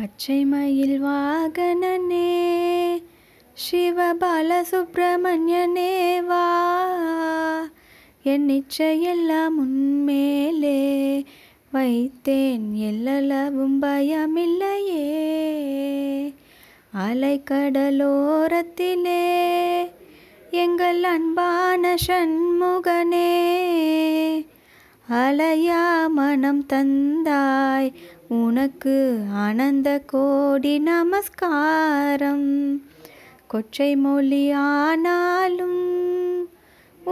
பச்சை மயில் வாகனனே சிவபால சுப்பிரமணியனே வா என் நிச்சயெல்லாம் உன்மேலே வைத்தேன் எல்லளவும் பயமில்லையே அலைக்கடலோரத்திலே எங்கள் அன்பான சண்முகனே அலையா மனம் தந்தாய் உனக்கு ஆனந்த கோடி நமஸ்காரம் கொச்சை மொழி ஆனாலும்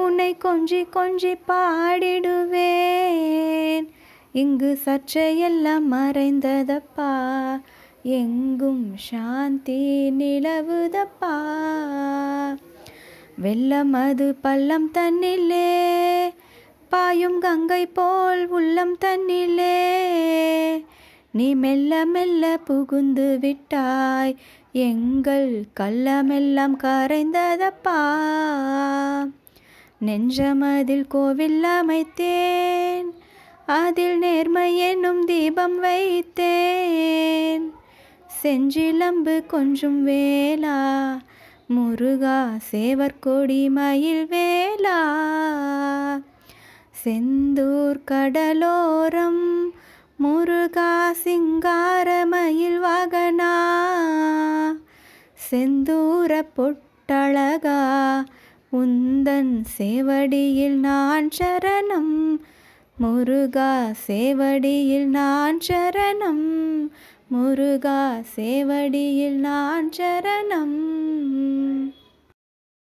உன்னை கொஞ்சி கொஞ்சி பாடிடுவேன் இங்கு சற்றையெல்லாம் மறைந்ததப்பா எங்கும் சாந்தி நிலவுதப்பா வெள்ளம் அது பள்ளம் தன்னிலே பாயும் கங்கை போல் உள்ளம் தன்னிலே நீ மெல்ல மெல்ல புகுந்து விட்டாய் எங்கள் கள்ளமெல்லாம் கரைந்ததப்பா நெஞ்சமதில் கோவில் அமைத்தேன் அதில் நேர்மை என்னும் தீபம் வைத்தேன் செஞ்சிலம்பு கொஞ்சும் வேலா முருகா கொடி மயில் வேலா செந்தூர் கடலோரம் முருகா சிங்காரமயில் வாகனா செந்தூர பொட்டழகா உந்தன் சேவடியில் நான் சரணம் முருகா சேவடியில் நான் சரணம் முருகா சேவடியில் நான் சரணம்